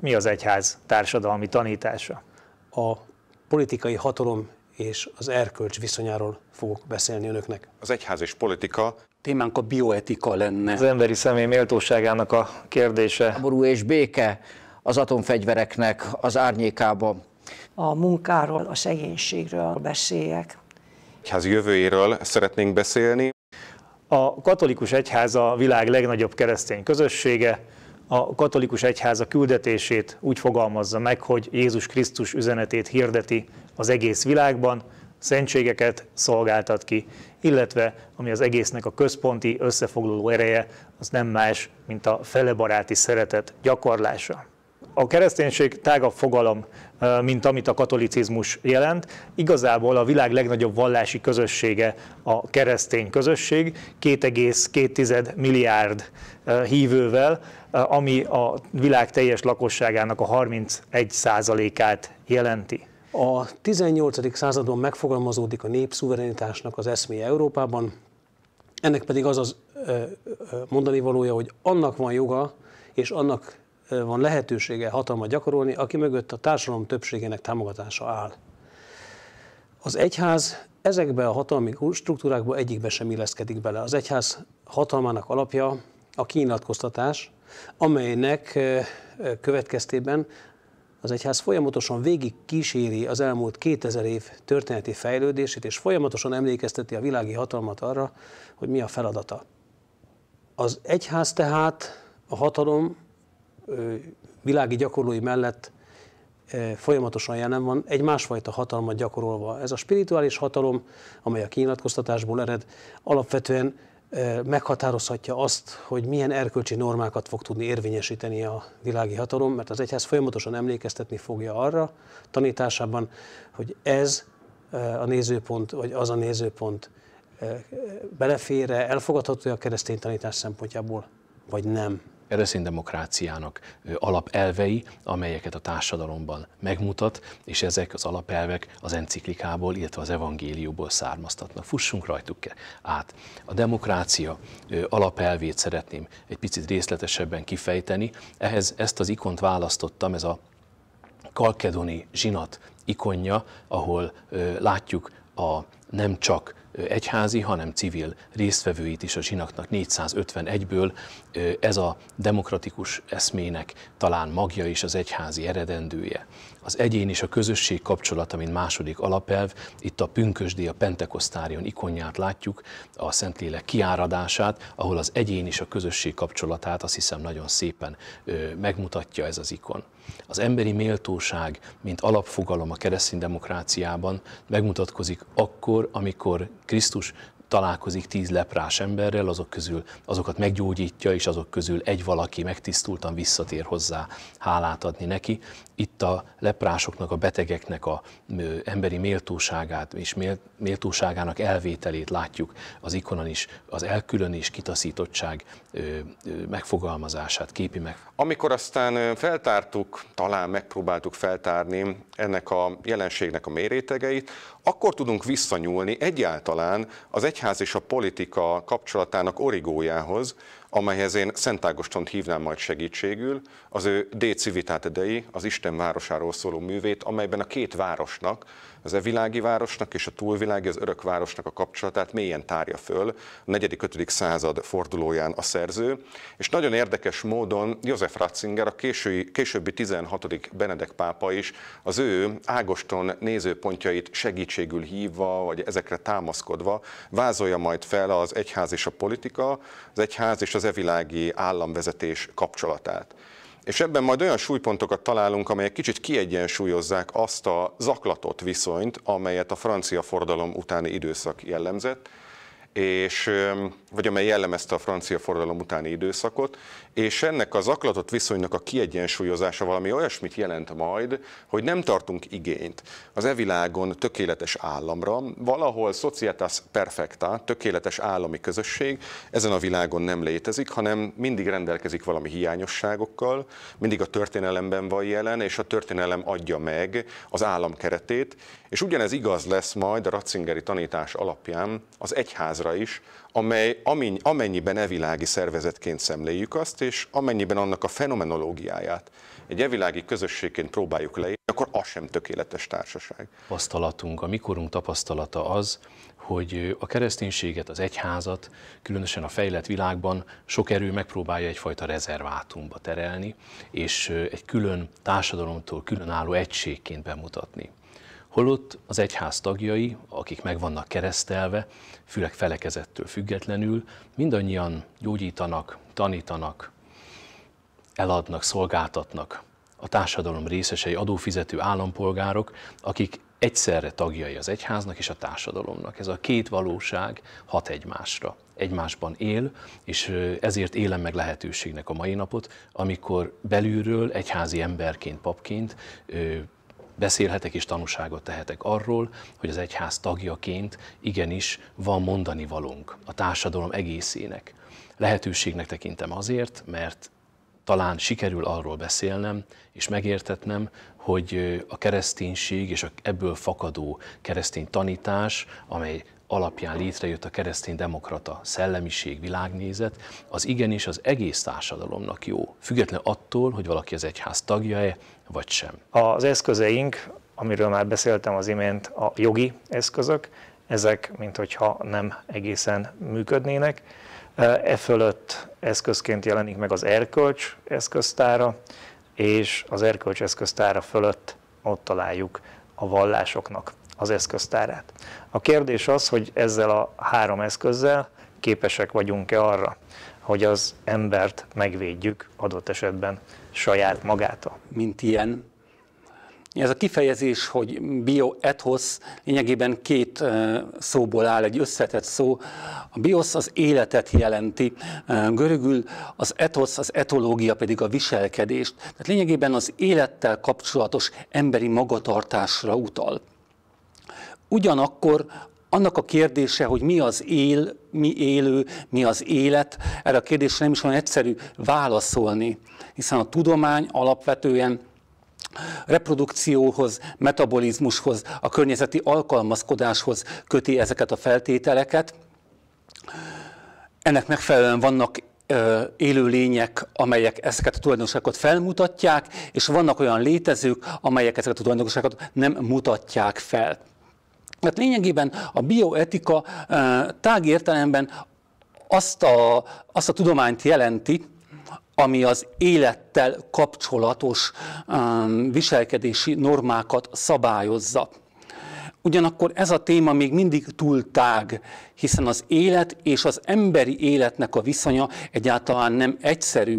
Mi az egyház társadalmi tanítása? A politikai hatalom és az erkölcs viszonyáról fogok beszélni önöknek. Az egyház és politika témánk a bioetika lenne. Az emberi személy méltóságának a kérdése. Ború és béke az atomfegyvereknek az árnyékába. A munkáról, a szegénységről beszéljek. Egyház jövőjéről szeretnénk beszélni. A katolikus egyház a világ legnagyobb keresztény közössége, a katolikus egyháza küldetését úgy fogalmazza meg, hogy Jézus Krisztus üzenetét hirdeti az egész világban, szentségeket szolgáltat ki, illetve ami az egésznek a központi összefoglaló ereje, az nem más, mint a felebaráti szeretet gyakorlása a kereszténység tágabb fogalom, mint amit a katolicizmus jelent. Igazából a világ legnagyobb vallási közössége a keresztény közösség, 2,2 milliárd hívővel, ami a világ teljes lakosságának a 31 át jelenti. A 18. században megfogalmazódik a népszuverenitásnak az eszméje Európában, ennek pedig az az mondani valója, hogy annak van joga, és annak van lehetősége hatalmat gyakorolni, aki mögött a társadalom többségének támogatása áll. Az egyház ezekbe a hatalmi struktúrákba egyikbe sem illeszkedik bele. Az egyház hatalmának alapja a kinyilatkoztatás, amelynek következtében az egyház folyamatosan végig kíséri az elmúlt 2000 év történeti fejlődését, és folyamatosan emlékezteti a világi hatalmat arra, hogy mi a feladata. Az egyház tehát a hatalom világi gyakorlói mellett folyamatosan jelen van, egy másfajta hatalmat gyakorolva. Ez a spirituális hatalom, amely a kinyilatkoztatásból ered, alapvetően meghatározhatja azt, hogy milyen erkölcsi normákat fog tudni érvényesíteni a világi hatalom, mert az egyház folyamatosan emlékeztetni fogja arra tanításában, hogy ez a nézőpont, vagy az a nézőpont belefére, elfogadható a keresztény tanítás szempontjából, vagy nem demokráciának alapelvei, amelyeket a társadalomban megmutat, és ezek az alapelvek az enciklikából, illetve az evangéliumból származtatnak. Fussunk rajtuk e- át. A demokrácia alapelvét szeretném egy picit részletesebben kifejteni. Ehhez ezt az ikont választottam, ez a Kalkedoni zsinat ikonja, ahol látjuk a nem csak egyházi, hanem civil résztvevőit is a zsinatnak 451-ből. Ez a demokratikus eszmének talán magja és az egyházi eredendője. Az egyén és a közösség kapcsolata, mint második alapelv, itt a pünkösdi, a pentekosztárion ikonját látjuk, a Szentlélek kiáradását, ahol az egyén és a közösség kapcsolatát azt hiszem nagyon szépen megmutatja ez az ikon. Az emberi méltóság, mint alapfogalom a keresztény demokráciában megmutatkozik akkor, amikor Cristus találkozik tíz leprás emberrel, azok közül azokat meggyógyítja, és azok közül egy valaki megtisztultan visszatér hozzá hálát adni neki. Itt a leprásoknak, a betegeknek a emberi méltóságát és méltóságának elvételét látjuk az ikonon is, az elkülönés, kitaszítottság megfogalmazását, képi meg. Amikor aztán feltártuk, talán megpróbáltuk feltárni ennek a jelenségnek a mérétegeit, akkor tudunk visszanyúlni egyáltalán az egy egyház és a politika kapcsolatának origójához, amelyhez én Szent Ágostont hívnám majd segítségül, az ő De Civitate Dei, az Isten városáról szóló művét, amelyben a két városnak, az e városnak és a túlvilági, az örök városnak a kapcsolatát mélyen tárja föl a 4.-5. század fordulóján a szerző, és nagyon érdekes módon József Ratzinger, a késői, későbbi 16. Benedek pápa is az ő Ágoston nézőpontjait segítségül hívva, vagy ezekre támaszkodva vázolja majd fel az egyház és a politika, az egyház és az az evilági államvezetés kapcsolatát. És ebben majd olyan súlypontokat találunk, amelyek kicsit kiegyensúlyozzák azt a zaklatott viszonyt, amelyet a francia forradalom utáni időszak jellemzett, és, vagy amely jellemezte a francia forradalom utáni időszakot, és ennek az aklatott viszonynak a kiegyensúlyozása valami olyasmit jelent majd, hogy nem tartunk igényt az e világon tökéletes államra, valahol societas perfecta, tökéletes állami közösség ezen a világon nem létezik, hanem mindig rendelkezik valami hiányosságokkal, mindig a történelemben van jelen, és a történelem adja meg az állam keretét, és ugyanez igaz lesz majd a Ratzingeri tanítás alapján az egyházra is, amely amennyiben evilági szervezetként szemléljük azt, és amennyiben annak a fenomenológiáját egy evilági közösségként próbáljuk leírni, akkor az sem tökéletes társaság. Tapasztalatunk, a mikorunk tapasztalata az, hogy a kereszténységet, az egyházat, különösen a fejlett világban sok erő megpróbálja egyfajta rezervátumba terelni, és egy külön társadalomtól különálló egységként bemutatni. Holott az egyház tagjai, akik meg vannak keresztelve, főleg felekezettől függetlenül, mindannyian gyógyítanak, tanítanak, eladnak, szolgáltatnak. A társadalom részesei adófizető állampolgárok, akik egyszerre tagjai az egyháznak és a társadalomnak. Ez a két valóság hat egymásra. Egymásban él, és ezért élem meg lehetőségnek a mai napot, amikor belülről egyházi emberként, papként beszélhetek és tanúságot tehetek arról, hogy az egyház tagjaként igenis van mondani valunk. a társadalom egészének. Lehetőségnek tekintem azért, mert talán sikerül arról beszélnem és megértetnem, hogy a kereszténység és a ebből fakadó keresztény tanítás, amely alapján létrejött a keresztény demokrata szellemiség, világnézet, az igenis az egész társadalomnak jó, független attól, hogy valaki az egyház tagja-e, vagy sem. Az eszközeink, amiről már beszéltem az imént, a jogi eszközök, ezek, mint hogyha nem egészen működnének. E fölött eszközként jelenik meg az erkölcs eszköztára, és az erkölcs eszköztára fölött ott találjuk a vallásoknak az eszköztárát. A kérdés az, hogy ezzel a három eszközzel képesek vagyunk-e arra, hogy az embert megvédjük adott esetben saját magától. Mint ilyen, ez a kifejezés, hogy bioethos lényegében két szóból áll, egy összetett szó. A biosz az életet jelenti, görögül az ethos az etológia pedig a viselkedést. Tehát lényegében az élettel kapcsolatos emberi magatartásra utal. Ugyanakkor annak a kérdése, hogy mi az él, mi élő, mi az élet, erre a kérdésre nem is olyan egyszerű válaszolni, hiszen a tudomány alapvetően reprodukcióhoz, metabolizmushoz, a környezeti alkalmazkodáshoz köti ezeket a feltételeket. Ennek megfelelően vannak élő lények, amelyek ezeket a tulajdonságokat felmutatják, és vannak olyan létezők, amelyek ezeket a tulajdonságokat nem mutatják fel. Mert lényegében a bioetika eh, tág értelemben azt a, azt a tudományt jelenti, ami az élettel kapcsolatos eh, viselkedési normákat szabályozza. Ugyanakkor ez a téma még mindig túl tág, hiszen az élet és az emberi életnek a viszonya egyáltalán nem egyszerű.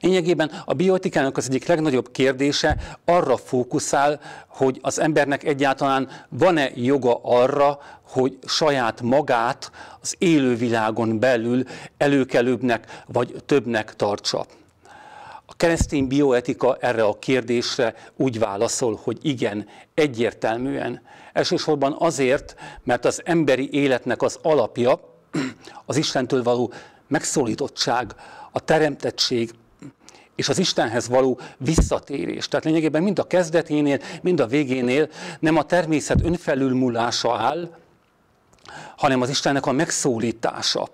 Lényegében a bioetikának az egyik legnagyobb kérdése arra fókuszál, hogy az embernek egyáltalán van-e joga arra, hogy saját magát az élővilágon belül előkelőbbnek vagy többnek tartsa. A keresztény bioetika erre a kérdésre úgy válaszol, hogy igen, egyértelműen. Elsősorban azért, mert az emberi életnek az alapja az Istentől való megszólítottság, a teremtettség, és az Istenhez való visszatérés. Tehát lényegében mind a kezdeténél, mind a végénél nem a természet önfelülmúlása áll, hanem az Istennek a megszólítása.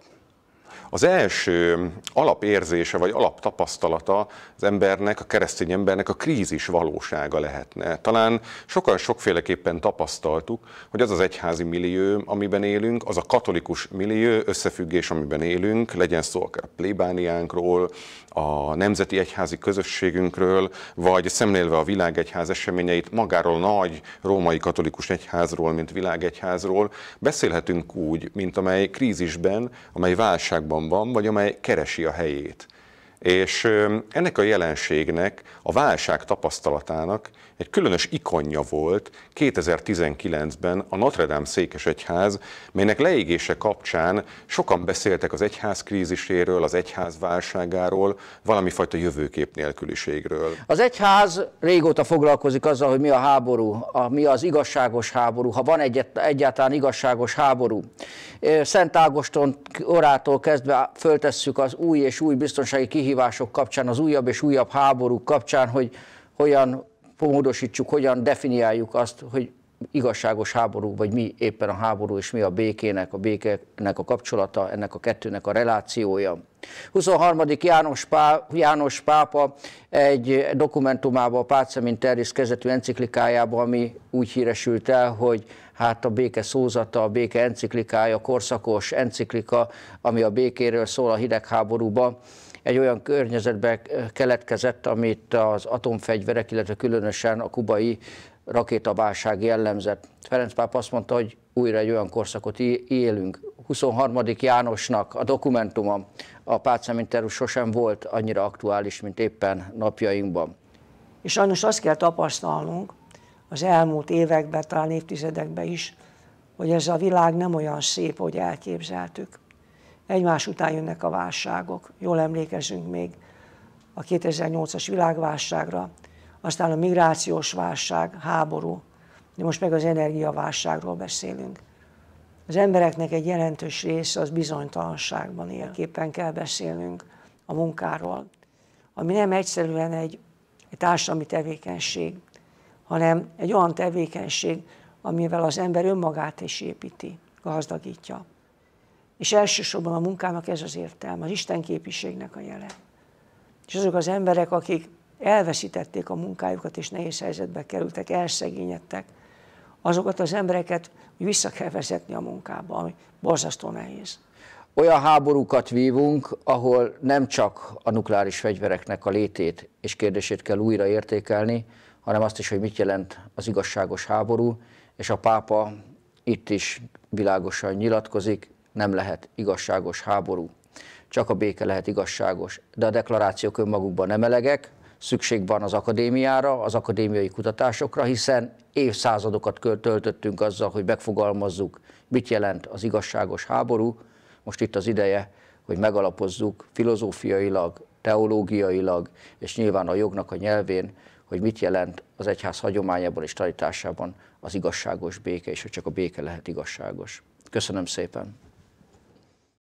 Az első alapérzése vagy alaptapasztalata az embernek, a keresztény embernek a krízis valósága lehetne. Talán sokan sokféleképpen tapasztaltuk, hogy az az egyházi millió, amiben élünk, az a katolikus millió összefüggés, amiben élünk, legyen szó akár plébániánkról, a nemzeti egyházi közösségünkről, vagy szemlélve a világegyház eseményeit magáról nagy római katolikus egyházról, mint világegyházról, beszélhetünk úgy, mint amely krízisben, amely válságban van, vagy amely keresi a helyét. És ennek a jelenségnek, a válság tapasztalatának egy különös ikonja volt 2019-ben a Notre Dame székesegyház, melynek leégése kapcsán sokan beszéltek az egyház kríziséről, az egyház válságáról, valami fajta jövőkép nélküliségről. Az egyház régóta foglalkozik azzal, hogy mi a háború, a, mi az igazságos háború, ha van egyet, egyáltalán igazságos háború. Szent Ágoston orától kezdve föltesszük az új és új biztonsági kihívást kihívások kapcsán, az újabb és újabb háborúk kapcsán, hogy hogyan módosítsuk, hogyan definiáljuk azt, hogy igazságos háború, vagy mi éppen a háború, és mi a békének, a békének a kapcsolata, ennek a kettőnek a relációja. 23. János, Pá, János pápa egy dokumentumában, a Pácemin Terris kezdetű enciklikájában, ami úgy híresült el, hogy hát a béke szózata, a béke enciklikája, korszakos enciklika, ami a békéről szól a hidegháborúba, egy olyan környezetbe eh, keletkezett, amit az atomfegyverek, illetve különösen a kubai rakétaválság jellemzett. Ferenc pápa azt mondta, hogy újra egy olyan korszakot élünk. 23. Jánosnak a dokumentuma, a páceminterus sosem volt annyira aktuális, mint éppen napjainkban. És sajnos azt kell tapasztalnunk az elmúlt években, talán évtizedekben is, hogy ez a világ nem olyan szép, hogy elképzeltük egymás után jönnek a válságok. Jól emlékezünk még a 2008-as világválságra, aztán a migrációs válság, háború, de most meg az energiaválságról beszélünk. Az embereknek egy jelentős része az bizonytalanságban ilyenképpen kell beszélnünk a munkáról, ami nem egyszerűen egy, egy társadalmi tevékenység, hanem egy olyan tevékenység, amivel az ember önmagát is építi, gazdagítja. És elsősorban a munkának ez az értelme, az Isten képviségnek a jele. És azok az emberek, akik elveszítették a munkájukat, és nehéz helyzetbe kerültek, elszegényedtek, azokat az embereket vissza kell vezetni a munkába, ami borzasztó nehéz. Olyan háborúkat vívunk, ahol nem csak a nukleáris fegyvereknek a létét és kérdését kell újra értékelni, hanem azt is, hogy mit jelent az igazságos háború, és a pápa itt is világosan nyilatkozik, nem lehet igazságos háború. Csak a béke lehet igazságos. De a deklarációk önmagukban nem elegek, szükség van az akadémiára, az akadémiai kutatásokra, hiszen évszázadokat töltöttünk azzal, hogy megfogalmazzuk, mit jelent az igazságos háború. Most itt az ideje, hogy megalapozzuk filozófiailag, teológiailag, és nyilván a jognak a nyelvén, hogy mit jelent az egyház hagyományában és tanításában az igazságos béke, és hogy csak a béke lehet igazságos. Köszönöm szépen!